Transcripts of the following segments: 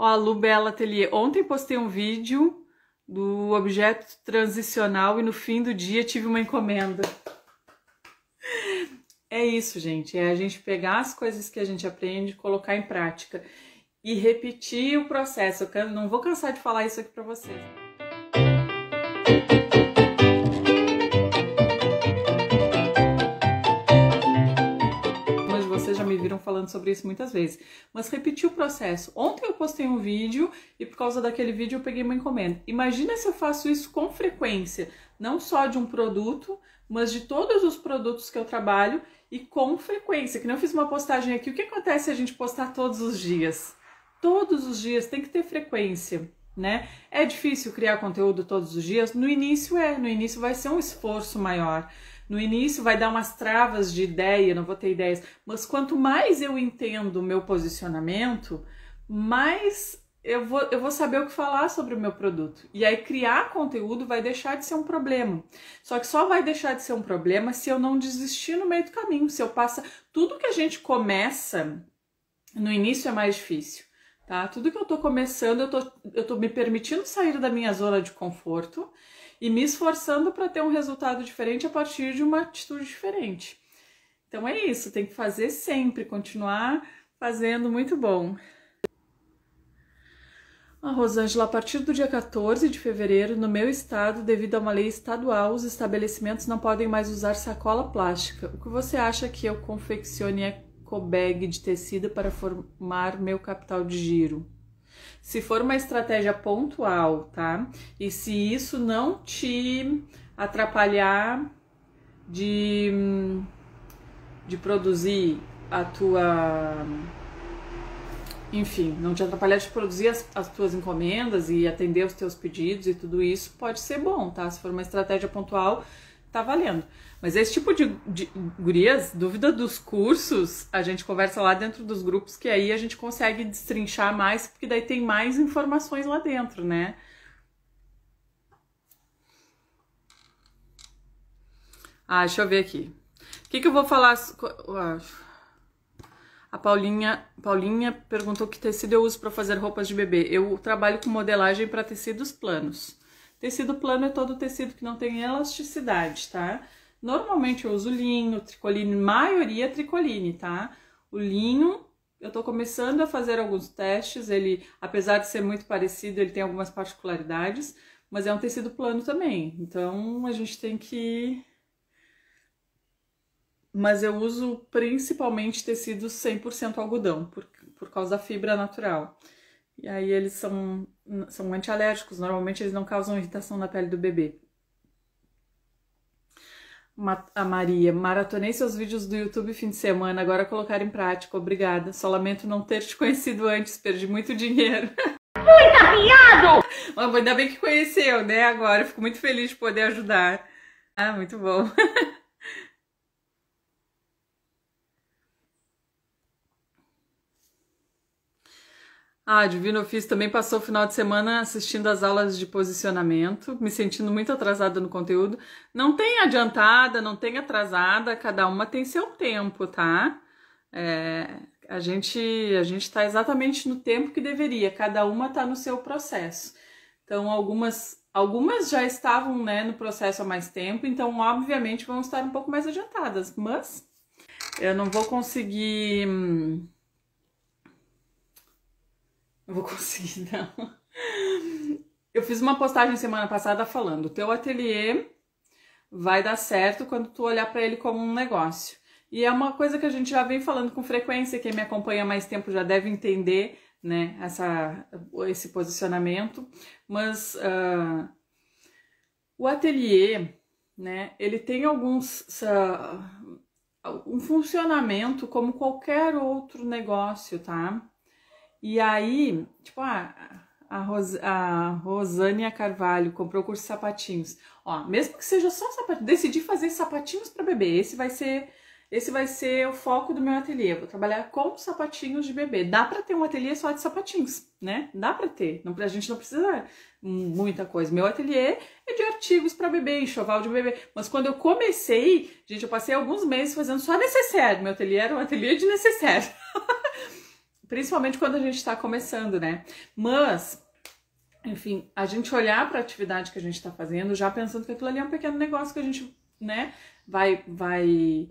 Ó, a Lu Bela Atelier. Ontem postei um vídeo do objeto transicional e no fim do dia tive uma encomenda. É isso, gente. É a gente pegar as coisas que a gente aprende, colocar em prática e repetir o processo. Eu não vou cansar de falar isso aqui para vocês. ouviram falando sobre isso muitas vezes. Mas repetir o processo. Ontem eu postei um vídeo e por causa daquele vídeo eu peguei uma encomenda. Imagina se eu faço isso com frequência, não só de um produto, mas de todos os produtos que eu trabalho e com frequência. Que não fiz uma postagem aqui. O que acontece se a gente postar todos os dias? Todos os dias tem que ter frequência. Né? É difícil criar conteúdo todos os dias? No início é, no início vai ser um esforço maior. No início vai dar umas travas de ideia, não vou ter ideias, mas quanto mais eu entendo o meu posicionamento, mais eu vou, eu vou saber o que falar sobre o meu produto. E aí criar conteúdo vai deixar de ser um problema. Só que só vai deixar de ser um problema se eu não desistir no meio do caminho, se eu passar tudo que a gente começa no início é mais difícil. Tá? Tudo que eu estou começando, eu tô, eu tô me permitindo sair da minha zona de conforto e me esforçando para ter um resultado diferente a partir de uma atitude diferente. Então é isso, tem que fazer sempre, continuar fazendo, muito bom. A Rosângela, a partir do dia 14 de fevereiro, no meu estado, devido a uma lei estadual, os estabelecimentos não podem mais usar sacola plástica. O que você acha que eu confeccione bag de tecido para formar meu capital de giro? Se for uma estratégia pontual, tá? E se isso não te atrapalhar de, de produzir a tua. Enfim, não te atrapalhar de produzir as, as tuas encomendas e atender os teus pedidos e tudo isso, pode ser bom, tá? Se for uma estratégia pontual, tá valendo. Mas esse tipo de, de gurias, dúvida dos cursos, a gente conversa lá dentro dos grupos, que aí a gente consegue destrinchar mais, porque daí tem mais informações lá dentro, né? Ah, deixa eu ver aqui. O que, que eu vou falar? A Paulinha, Paulinha perguntou que tecido eu uso para fazer roupas de bebê. Eu trabalho com modelagem para tecidos planos. Tecido plano é todo tecido que não tem elasticidade, tá? Normalmente eu uso linho, tricoline, maioria tricoline, tá? O linho, eu tô começando a fazer alguns testes, ele, apesar de ser muito parecido, ele tem algumas particularidades, mas é um tecido plano também, então a gente tem que... Mas eu uso principalmente tecidos 100% algodão, por, por causa da fibra natural. E aí eles são, são antialérgicos, normalmente eles não causam irritação na pele do bebê. A Maria, maratonei seus vídeos do YouTube fim de semana, agora colocar em prática, obrigada. Só lamento não ter te conhecido antes, perdi muito dinheiro. Fui Mas Ainda bem que conheceu, né? Agora, fico muito feliz de poder ajudar. Ah, muito bom. Ah, Divino Ofício também passou o final de semana assistindo as aulas de posicionamento, me sentindo muito atrasada no conteúdo. Não tem adiantada, não tem atrasada, cada uma tem seu tempo, tá? É, a gente a gente está exatamente no tempo que deveria, cada uma está no seu processo. Então, algumas algumas já estavam né, no processo há mais tempo, então, obviamente, vão estar um pouco mais adiantadas, mas eu não vou conseguir. Hum, eu vou conseguir, não. Eu fiz uma postagem semana passada falando: o teu ateliê vai dar certo quando tu olhar para ele como um negócio. E é uma coisa que a gente já vem falando com frequência, quem me acompanha mais tempo já deve entender, né, essa, esse posicionamento. Mas uh, o ateliê, né, ele tem alguns. Uh, um funcionamento como qualquer outro negócio, tá? E aí, tipo, ah, a, Ros a Rosânia Carvalho comprou o curso de sapatinhos. Ó, mesmo que seja só sapatinhos, decidi fazer sapatinhos para bebê. Esse vai ser esse vai ser o foco do meu ateliê. Eu vou trabalhar com sapatinhos de bebê. Dá para ter um ateliê só de sapatinhos, né? Dá para ter. Não, a gente não precisa muita coisa. Meu ateliê é de artigos para bebê, enxoval de bebê. Mas quando eu comecei, gente, eu passei alguns meses fazendo só necessário. Meu ateliê era um ateliê de necessário. principalmente quando a gente está começando, né? Mas enfim, a gente olhar para a atividade que a gente está fazendo, já pensando que aquilo ali é um pequeno negócio que a gente, né, vai, vai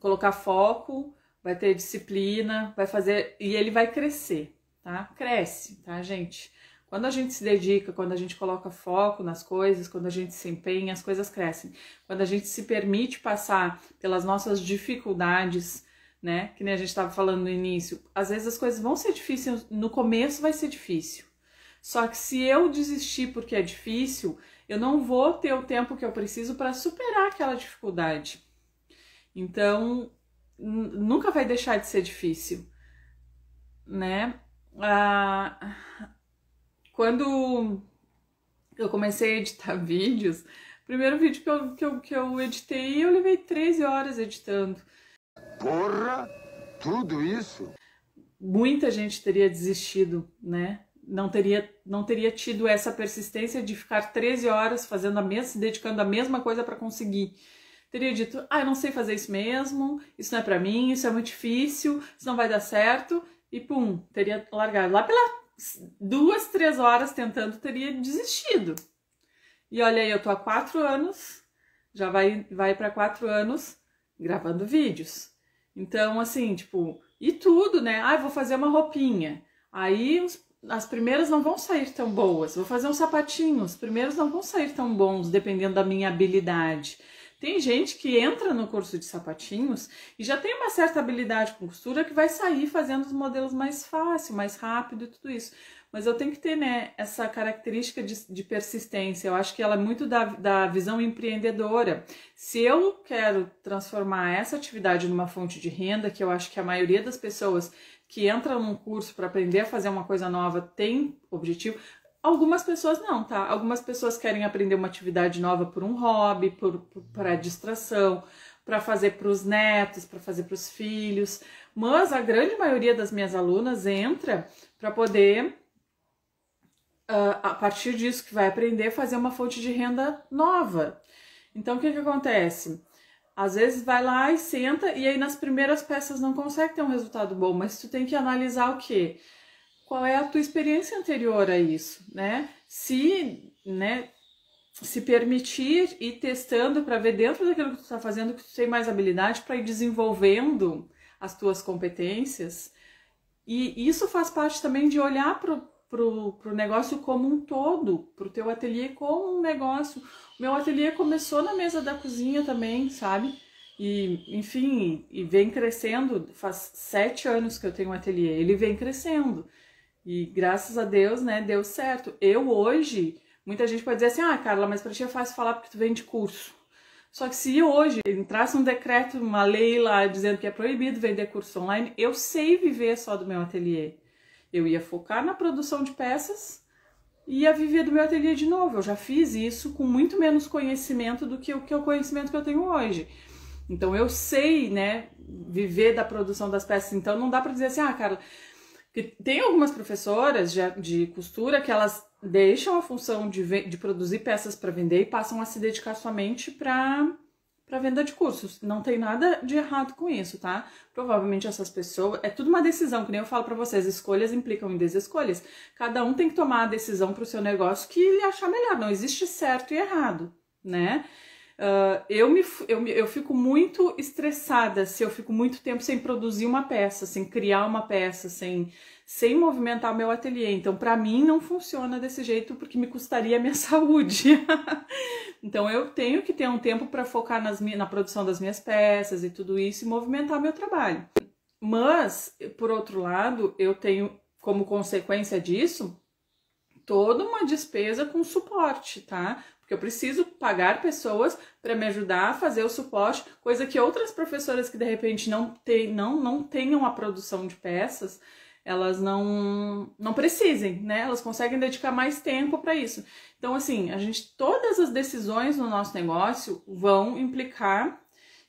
colocar foco, vai ter disciplina, vai fazer e ele vai crescer, tá? Cresce, tá, gente? Quando a gente se dedica, quando a gente coloca foco nas coisas, quando a gente se empenha, as coisas crescem. Quando a gente se permite passar pelas nossas dificuldades, né? Que nem a gente estava falando no início, às vezes as coisas vão ser difíceis, no começo vai ser difícil. Só que se eu desistir porque é difícil, eu não vou ter o tempo que eu preciso para superar aquela dificuldade. Então, nunca vai deixar de ser difícil, né? Ah, quando eu comecei a editar vídeos, primeiro vídeo que eu, que eu, que eu editei, eu levei 13 horas editando. Porra, tudo isso. Muita gente teria desistido, né? Não teria, não teria tido essa persistência de ficar 13 horas fazendo a mesma, se dedicando a mesma coisa para conseguir. Teria dito, ah, eu não sei fazer isso mesmo, isso não é para mim, isso é muito difícil, isso não vai dar certo, e pum, teria largado. Lá pelas duas, três horas tentando, teria desistido. E olha aí, eu tô há quatro anos, já vai, vai para quatro anos gravando vídeos. Então, assim, tipo, e tudo, né? Ah, vou fazer uma roupinha. Aí as primeiras não vão sair tão boas. Vou fazer um sapatinho, os primeiros não vão sair tão bons, dependendo da minha habilidade. Tem gente que entra no curso de sapatinhos e já tem uma certa habilidade com costura que vai sair fazendo os modelos mais fácil, mais rápido e tudo isso. Mas eu tenho que ter né, essa característica de, de persistência. Eu acho que ela é muito da, da visão empreendedora. Se eu quero transformar essa atividade numa fonte de renda, que eu acho que a maioria das pessoas que entram num curso para aprender a fazer uma coisa nova tem objetivo. Algumas pessoas não, tá? Algumas pessoas querem aprender uma atividade nova por um hobby, por, por para distração, para fazer para os netos, para fazer para os filhos. Mas a grande maioria das minhas alunas entra para poder Uh, a partir disso que vai aprender, fazer uma fonte de renda nova. Então, o que, que acontece? Às vezes vai lá e senta, e aí nas primeiras peças não consegue ter um resultado bom, mas tu tem que analisar o quê? qual é a tua experiência anterior a isso, né? Se, né, se permitir ir testando para ver dentro daquilo que tu está fazendo que tu tem mais habilidade para ir desenvolvendo as tuas competências. E isso faz parte também de olhar para o negócio como um todo, para o teu ateliê como um negócio. O meu ateliê começou na mesa da cozinha também, sabe? E, enfim, e vem crescendo. Faz sete anos que eu tenho um ateliê, ele vem crescendo. E graças a Deus, né, deu certo. Eu hoje, muita gente pode dizer assim, ah, Carla, mas para ti é fácil falar porque tu vende curso. Só que se hoje entrasse um decreto, uma lei lá dizendo que é proibido vender curso online, eu sei viver só do meu ateliê. Eu ia focar na produção de peças e ia viver do meu ateliê de novo. Eu já fiz isso com muito menos conhecimento do que o, que é o conhecimento que eu tenho hoje. Então eu sei, né, viver da produção das peças. Então não dá para dizer assim, ah, Carla, que tem algumas professoras de, de costura que elas deixam a função de, de produzir peças para vender e passam a se dedicar somente para para venda de cursos. Não tem nada de errado com isso, tá? Provavelmente essas pessoas. É tudo uma decisão, que nem eu falo para vocês. Escolhas implicam em desescolhas. Cada um tem que tomar a decisão para o seu negócio que ele achar melhor. Não existe certo e errado, né? Uh, eu, me, eu, eu fico muito estressada se eu fico muito tempo sem produzir uma peça, sem criar uma peça, sem, sem movimentar meu ateliê. Então, para mim, não funciona desse jeito porque me custaria a minha saúde. então, eu tenho que ter um tempo para focar nas, na produção das minhas peças e tudo isso e movimentar meu trabalho. Mas, por outro lado, eu tenho como consequência disso toda uma despesa com suporte, tá? Eu preciso pagar pessoas para me ajudar a fazer o suporte, coisa que outras professoras que de repente não, tem não, não tenham a produção de peças, elas não não precisem, né? Elas conseguem dedicar mais tempo para isso. Então, assim, a gente todas as decisões no nosso negócio vão implicar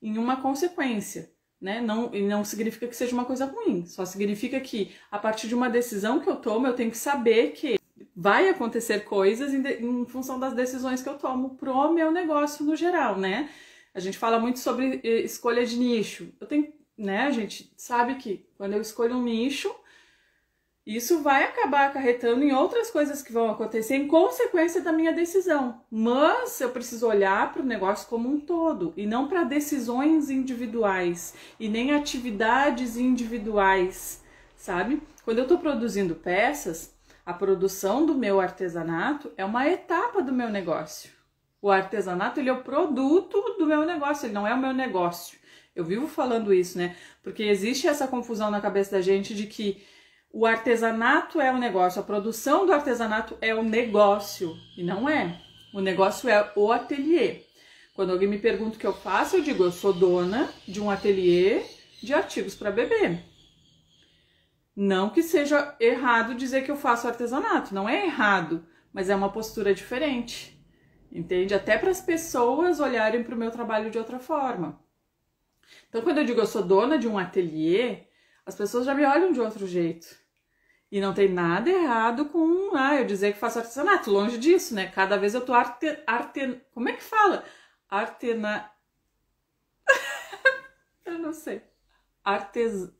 em uma consequência, né? Não e não significa que seja uma coisa ruim, só significa que a partir de uma decisão que eu tomo, eu tenho que saber que vai acontecer coisas em, de, em função das decisões que eu tomo pro meu negócio no geral, né? A gente fala muito sobre eh, escolha de nicho. Eu tenho, né, a gente sabe que quando eu escolho um nicho, isso vai acabar acarretando em outras coisas que vão acontecer em consequência da minha decisão. Mas eu preciso olhar para o negócio como um todo e não para decisões individuais e nem atividades individuais, sabe? Quando eu estou produzindo peças, a produção do meu artesanato é uma etapa do meu negócio. O artesanato ele é o produto do meu negócio, ele não é o meu negócio. Eu vivo falando isso, né? Porque existe essa confusão na cabeça da gente de que o artesanato é o negócio, a produção do artesanato é o negócio e não é. O negócio é o ateliê. Quando alguém me pergunta o que eu faço, eu digo: eu sou dona de um ateliê de artigos para bebê. Não que seja errado dizer que eu faço artesanato, não é errado, mas é uma postura diferente. Entende? Até para as pessoas olharem para o meu trabalho de outra forma. Então, quando eu digo eu sou dona de um ateliê, as pessoas já me olham de outro jeito. E não tem nada errado com ah, eu dizer que faço artesanato, longe disso, né? Cada vez eu tô arte, arte como é que fala? Artena Eu não sei. Artes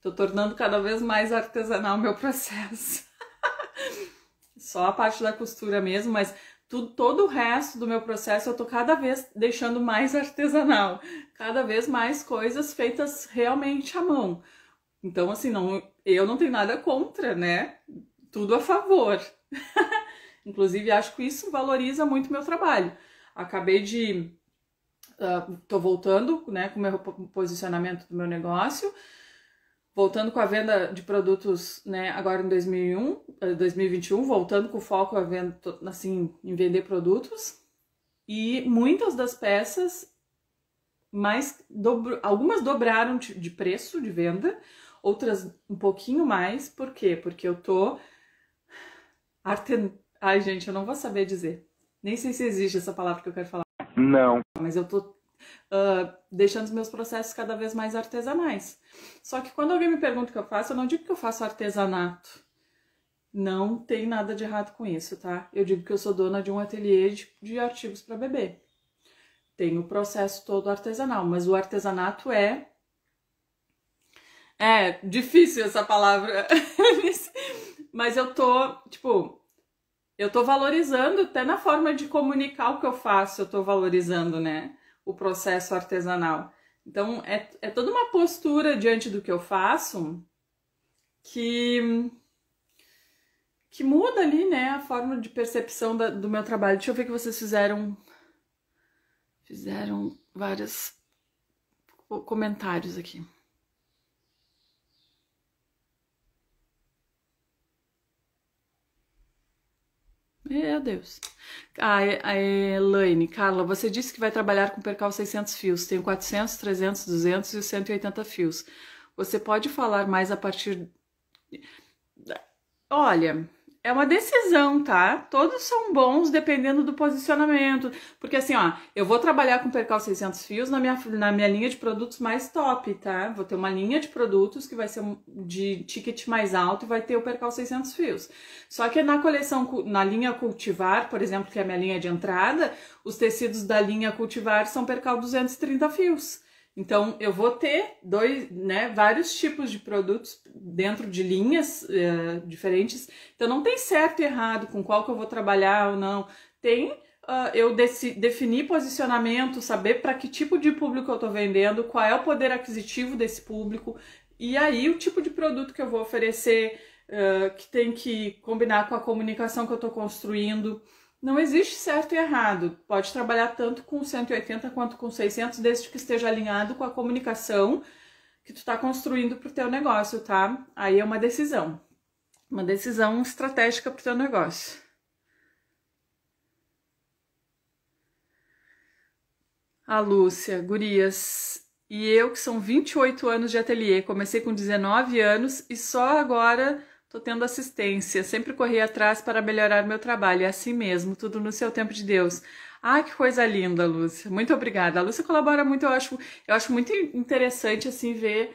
Tô tornando cada vez mais artesanal o meu processo. Só a parte da costura mesmo, mas tudo, todo o resto do meu processo eu tô cada vez deixando mais artesanal, cada vez mais coisas feitas realmente à mão. Então, assim, não, eu não tenho nada contra, né? Tudo a favor. Inclusive, acho que isso valoriza muito meu trabalho. Acabei de. Uh, tô voltando, né, com o meu posicionamento do meu negócio voltando com a venda de produtos, né, agora em 2001, 2021, eh, voltando com o foco a venda, assim, em vender produtos. E muitas das peças mais dobro, algumas dobraram de preço de venda, outras um pouquinho mais, por quê? Porque eu tô arten... Ai, gente, eu não vou saber dizer. Nem sei se existe essa palavra que eu quero falar. Não. Mas eu tô uh, deixando os meus processos cada vez mais artesanais. Só que quando alguém me pergunta o que eu faço, eu não digo que eu faço artesanato. Não tem nada de errado com isso, tá? Eu digo que eu sou dona de um ateliê de, de artigos para bebê. Tem o processo todo artesanal, mas o artesanato é. É difícil essa palavra. mas eu tô, tipo, eu tô valorizando até na forma de comunicar o que eu faço, eu tô valorizando, né? o processo artesanal. Então, é, é toda uma postura diante do que eu faço que, que muda ali, né, a forma de percepção da, do meu trabalho. Deixa eu ver que vocês fizeram. Fizeram vários comentários aqui. Meu Deus. A, a Elaine, Carla, você disse que vai trabalhar com percal 600 fios. Tenho 400, 300, 200 e 180 fios. Você pode falar mais a partir... Olha, é uma decisão, tá? Todos são bons dependendo do posicionamento. Porque assim, ó, eu vou trabalhar com percal 600 fios na minha, na minha linha de produtos mais top, tá? Vou ter uma linha de produtos que vai ser de ticket mais alto e vai ter o percal 600 fios. Só que na coleção, na linha cultivar, por exemplo, que é a minha linha de entrada, os tecidos da linha cultivar são percal 230 fios. Então, eu vou ter dois, né, vários tipos de produtos dentro de linhas uh, diferentes. Então, não tem certo e errado com qual que eu vou trabalhar ou não. Tem uh, eu definir posicionamento, saber para que tipo de público eu estou vendendo, qual é o poder aquisitivo desse público e aí o tipo de produto que eu vou oferecer, uh, que tem que combinar com a comunicação que eu estou construindo. Não existe certo e errado. Pode trabalhar tanto com 180 quanto com 600, desde que esteja alinhado com a comunicação que tu está construindo para o teu negócio, tá? Aí é uma decisão, uma decisão estratégica para o teu negócio. A Lúcia, gurias, e eu que são 28 anos de ateliê, comecei com 19 anos e só agora Tô tendo assistência, sempre corri atrás para melhorar meu trabalho, é assim mesmo, tudo no seu tempo de Deus. Ah, que coisa linda, Lúcia. Muito obrigada. A Lúcia colabora muito, eu acho, eu acho muito interessante assim ver.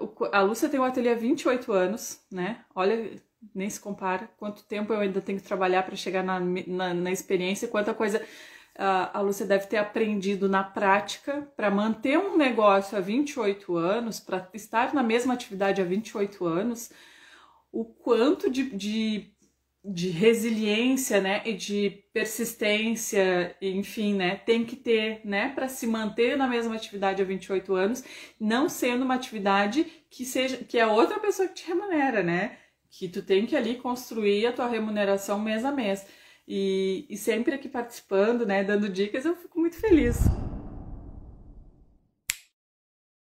Uh, a Lúcia tem um ateliê há 28 anos, né? Olha, nem se compara quanto tempo eu ainda tenho que trabalhar para chegar na, na, na, experiência, quanta coisa uh, a Lúcia deve ter aprendido na prática para manter um negócio há 28 anos, para estar na mesma atividade há 28 anos o quanto de, de, de resiliência, né, e de persistência, enfim, né, tem que ter, né, para se manter na mesma atividade há 28 anos, não sendo uma atividade que seja que é outra pessoa que te remunera, né? Que tu tem que ali construir a tua remuneração mês a mês. E, e sempre aqui participando, né, dando dicas, eu fico muito feliz.